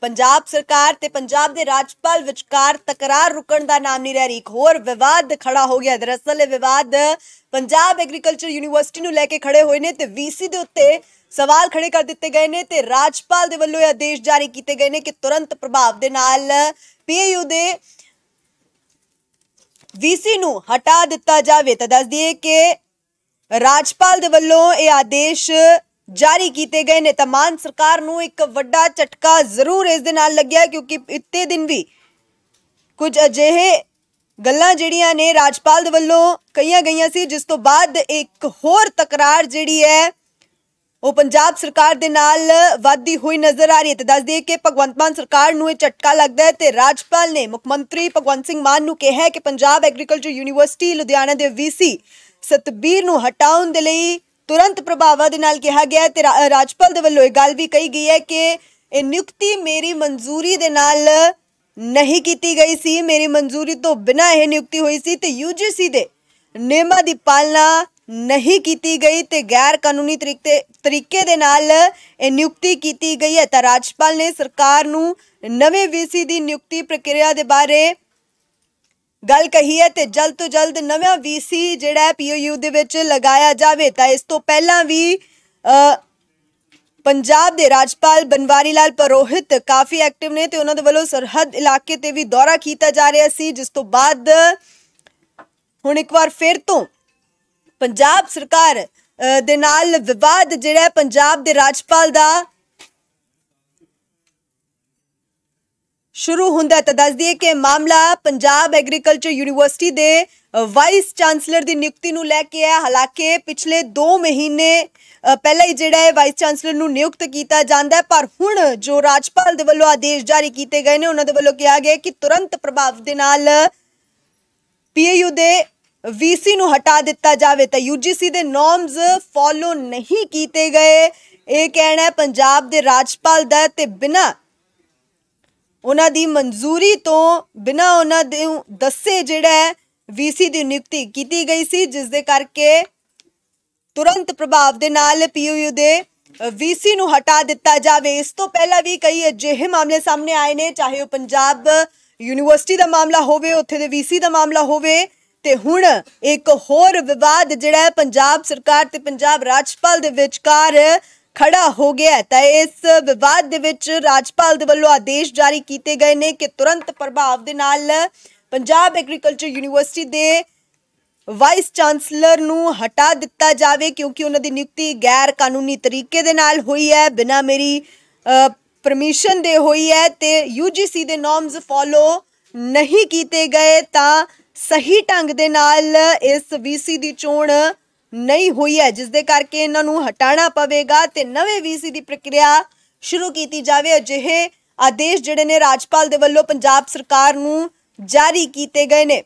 ਪੰਜਾਬ ਸਰਕਾਰ ਤੇ ਪੰਜਾਬ ਦੇ ਰਾਜਪਾਲ ਵਿਚਕਾਰ ਤਕਰਾਰ ਰੁਕਣ ਦਾ ਨਾਮ ਨਹੀਂ ਰਹਿ ਰਹੀ ਇੱਕ ਹੋਰ ਵਿਵਾਦ ਖੜਾ ਹੋ ਗਿਆ ਦਰਅਸਲ ਇਹ ਵਿਵਾਦ ਪੰਜਾਬ ਐਗਰੀਕਲਚਰ ਯੂਨੀਵਰਸਿਟੀ ਨੂੰ ਲੈ ਕੇ ਖੜੇ ਹੋਏ ਨੇ ਤੇ ਵੀਸੀ ਦੇ ਉੱਤੇ ਸਵਾਲ ਖੜੇ ਕਰ ਦਿੱਤੇ ਗਏ ਨੇ ਤੇ ਰਾਜਪਾਲ ਦੇ ਵੱਲੋਂ ਇਹ ਆਦੇਸ਼ ਜਾਰੀ ਕੀਤੇ ਗਏ ਨੇ ਕਿ ਤੁਰੰਤ ਪ੍ਰਭਾਵ ਦੇ ਨਾਲ ਪੀਯੂ ਦੇ ਵੀਸੀ ਨੂੰ ਹਟਾ ਦਿੱਤਾ ਜਾਵੇ ਤਾਂ ਦੱਸ ਦਈਏ ਕਿ ਰਾਜਪਾਲ ਦੇ ਵੱਲੋਂ ਇਹ ਆਦੇਸ਼ ਜਾਰੀ ਕੀਤੇ ਗਏ ਨੇ ਤਾਂ ਮਾਨ ਸਰਕਾਰ ਨੂੰ ਇੱਕ ਵੱਡਾ ਝਟਕਾ ਜ਼ਰੂਰ ਇਸ ਦੇ ਨਾਲ ਲੱਗਿਆ ਕਿਉਂਕਿ ਇੱਤੇ ਦਿਨ ਵੀ ਕੁਝ ਅਜਿਹੇ ਗੱਲਾਂ ਜਿਹੜੀਆਂ ਨੇ ਰਾਜਪਾਲ ਦੇ ਵੱਲੋਂ ਕਈਆਂ ਗਈਆਂ ਸੀ ਜਿਸ ਤੋਂ ਬਾਅਦ ਇੱਕ ਹੋਰ ਤਕਰਾਰ ਜਿਹੜੀ ਹੈ ਉਹ ਪੰਜਾਬ ਸਰਕਾਰ ਦੇ ਨਾਲ ਵਾਦੀ ਹੋਈ ਨਜ਼ਰ ਆ ਰਹੀ ਹੈ ਤੇ ਦੱਸ ਦਈਏ ਕਿ ਭਗਵੰਤ ਮਾਨ ਸਰਕਾਰ ਨੂੰ ਇਹ ਝਟਕਾ ਲੱਗਦਾ ਹੈ ਤੇ ਰਾਜਪਾਲ ਨੇ ਮੁੱਖ ਮੰਤਰੀ ਭਗਵੰਤ ਸਿੰਘ ਮਾਨ ਨੂੰ ਕਿਹਾ ਕਿ ਪੰਜਾਬ ਐਗਰੀਕਲਚਰ ਯੂਨੀਵਰਸਿਟੀ ਲੁਧਿਆਣਾ ਦੇ ਵੀਸੀ ਸਤਬੀਰ ਨੂੰ ਹਟਾਉਣ ਦੇ ਲਈ ਤੁਰੰਤ ਪ੍ਰਭਾਵਾਂ ਦੇ ਨਾਲ ਕਿਹਾ ਗਿਆ ਤੇ ਰਾਜਪਾਲ ਦੇ ਵੱਲੋਂ ਇਹ ਗੱਲ ਵੀ ਕਹੀ ਗਈ ਹੈ ਕਿ ਇਹ ਨਿਯੁਕਤੀ ਮੇਰੀ ਮਨਜ਼ੂਰੀ ਦੇ ਨਾਲ ਨਹੀਂ ਕੀਤੀ ਗਈ ਸੀ ਮੇਰੀ ਮਨਜ਼ੂਰੀ ਤੋਂ ਬਿਨਾਂ ਇਹ ਨਿਯੁਕਤੀ ਹੋਈ ਸੀ ਤੇ ਯੂਜੀਸੀ ਦੇ ਨਿਯਮਾਂ ਦੀ ਪਾਲਣਾ ਨਹੀਂ ਕੀਤੀ ਗਈ ਤੇ ਗੈਰ ਕਾਨੂੰਨੀ ਤਰੀਕੇ ਦੇ ਨਾਲ ਇਹ ਨਿਯੁਕਤੀ ਕੀਤੀ ਗਈ ਹੈ ਤਾਂ ਰਾਜਪਾਲ ਨੇ ਸਰਕਾਰ ਨੂੰ ਨਵੇਂ ਵੀਸੀ ਦੀ ਨਿਯੁਕਤੀ ਪ੍ਰਕਿਰਿਆ ਦੇ ਬਾਰੇ ਗੱਲ ਕਹੀ ਹੈ ਤੇ ਜਲਦ ਤੋਂ ਜਲਦ ਨਵਾਂ ਵੀਸੀ ਜਿਹੜਾ ਪੀਓਯੂ ਦੇ ਵਿੱਚ ਲਗਾਇਆ ਜਾਵੇ ਤਾਂ ਇਸ ਤੋਂ ਪਹਿਲਾਂ ਵੀ ਪੰਜਾਬ ਦੇ ਰਾਜਪਾਲ ਬਨਵਾਰੀ ਲਾਲ ਪਰੋਹਿਤ ਕਾਫੀ ਐਕਟਿਵ ਨੇ ਤੇ ਉਹਨਾਂ ਦੇ ਵੱਲੋਂ ਸਰਹੱਦ ਇਲਾਕੇ ਤੇ ਵੀ ਦੌਰਾ ਕੀਤਾ ਜਾ ਰਿਹਾ ਸੀ ਜਿਸ ਤੋਂ ਬਾਅਦ ਹੁਣ ਇੱਕ ਵਾਰ ਫਿਰ ਤੋਂ ਪੰਜਾਬ ਸਰਕਾਰ ਦੇ ਨਾਲ ਵਿਵਾਦ ਜਿਹੜਾ ਪੰਜਾਬ ਦੇ ਰਾਜਪਾਲ ਦਾ ਸ਼ੁਰੂ ਹੁੰਦਾ ਤਾਂ ਦੱਸ ਦਈਏ ਕਿ ਮਾਮਲਾ ਪੰਜਾਬ ਐਗਰੀਕਲਚਰ ਯੂਨੀਵਰਸਿਟੀ ਦੇ ਵਾਈਸ ਚਾਂਸਲਰ ਦੀ ਨਿਯੁਕਤੀ ਨੂੰ ਲੈ ਕੇ ਹੈ ਹਾਲਾਂਕਿ ਪਿਛਲੇ 2 ਮਹੀਨੇ ਪਹਿਲਾਂ ਹੀ ਜਿਹੜਾ ਹੈ ਵਾਈਸ ਚਾਂਸਲਰ ਨੂੰ ਨਿਯੁਕਤ ਕੀਤਾ ਜਾਂਦਾ ਹੈ ਪਰ ਹੁਣ ਜੋ ਰਾਜਪਾਲ ਦੇ ਵੱਲੋਂ ਆਦੇਸ਼ ਜਾਰੀ ਕੀਤੇ ਗਏ ਨੇ ਉਹਨਾਂ ਦੇ ਵੱਲੋਂ ਕਿਹਾ ਗਿਆ ਕਿ ਤੁਰੰਤ ਪ੍ਰਭਾਵ ਦੇ ਨਾਲ ਪੀਏਯੂ ਦੇ ਵੀਸੀ ਨੂੰ ਹਟਾ ਦਿੱਤਾ ਜਾਵੇ ਤਾਂ ਯੂਜੀਸੀ ਦੇ ਨਾਰਮਸ ਫਾਲੋ ਨਹੀਂ ਕੀਤੇ ਗਏ ਇਹ ਕਹਿਣਾ ਹੈ ਪੰਜਾਬ ਦੇ ਰਾਜਪਾਲ ਦਾ ਤੇ ਬਿਨਾਂ ਉਹਨਾਂ ਦੀ ਮਨਜ਼ੂਰੀ ਤੋਂ ਬਿਨਾਂ ਉਹਨਾਂ ਦੇ ਦੱਸੇ ਜਿਹੜਾ ਵੀਸੀ ਦੀ ਨਿਯੁਕਤੀ ਕੀਤੀ ਗਈ ਸੀ ਜਿਸ ਦੇ ਕਰਕੇ ਤੁਰੰਤ ਪ੍ਰਭਾਵ ਦੇ ਨਾਲ ਪੀਯੂਯੂ ਦੇ ਵੀਸੀ ਨੂੰ ਹਟਾ ਦਿੱਤਾ ਜਾਵੇ ਇਸ ਤੋਂ ਪਹਿਲਾਂ ਵੀ ਕਈ ਅਜਿਹੇ ਮਾਮਲੇ ਸਾਹਮਣੇ ਆਏ ਨੇ ਚਾਹੇ ਉਹ ਪੰਜਾਬ ਯੂਨੀਵਰਸਿਟੀ ਦਾ ਮਾਮਲਾ ਹੋਵੇ ਉੱਥੇ ਦੇ ਵੀਸੀ ਦਾ ਮਾਮਲਾ ਹੋਵੇ ਤੇ ਹੁਣ ਇੱਕ ਹੋਰ ਵਿਵਾਦ ਜਿਹੜਾ ਹੈ ਪੰਜਾਬ ਸਰਕਾਰ ਤੇ ਪੰਜਾਬ ਰਾਜਪਾਲ ਦੇ ਵਿਚਕਾਰ ਖੜਾ ਹੋ ਗਿਆ ਤਾਂ ਇਸ ਵਿਵਾਦ ਦੇ ਵਿੱਚ ਰਾਜਪਾਲ ਦੇ ਵੱਲੋਂ ਆਦੇਸ਼ ਜਾਰੀ ਕੀਤੇ ਗਏ ਨੇ ਕਿ ਤੁਰੰਤ ਪ੍ਰਭਾਵ ਦੇ ਨਾਲ ਪੰਜਾਬ ਐਗਰੀਕਲਚਰ ਯੂਨੀਵਰਸਿਟੀ ਦੇ ਵਾਈਸ ਚਾਂਸਲਰ ਨੂੰ ਹਟਾ ਦਿੱਤਾ ਜਾਵੇ ਕਿਉਂਕਿ ਉਹਨਾਂ ਦੀ ਨਿਯੁਕਤੀ ਗੈਰ ਕਾਨੂੰਨੀ ਤਰੀਕੇ ਦੇ ਨਾਲ ਹੋਈ ਹੈ ਬਿਨਾਂ ਮੇਰੀ ਪਰਮਿਸ਼ਨ ਦੇ ਹੋਈ ਹੈ ਤੇ ਯੂਜੀਸੀ ਦੇ ਨਾਰਮਸ ਫਾਲੋ ਨਹੀਂ ਕੀਤੇ ਗਏ ਤਾਂ ਸਹੀ ਢੰਗ ਦੇ ਨਾਲ ਇਸ ਵੀਸੀ ਦੀ ਚੋਣ ਨਹੀਂ ਹੋਈ ਹੈ ਜਿਸ ਦੇ ਕਰਕੇ ਇਹਨਾਂ ਨੂੰ ਹਟਾਣਾ ਪਵੇਗਾ ਤੇ ਨਵੇਂ ਵੀਸੀ ਦੀ ਪ੍ਰਕਿਰਿਆ ਸ਼ੁਰੂ ਕੀਤੀ ਜਾਵੇ ਅਜਿਹੇ ਆਦੇਸ਼ ਜਿਹੜੇ ਨੇ ਰਾਜਪਾਲ ਦੇ ਵੱਲੋਂ ਪੰਜਾਬ ਸਰਕਾਰ ਨੂੰ ਜਾਰੀ ਕੀਤੇ ਗਏ ਨੇ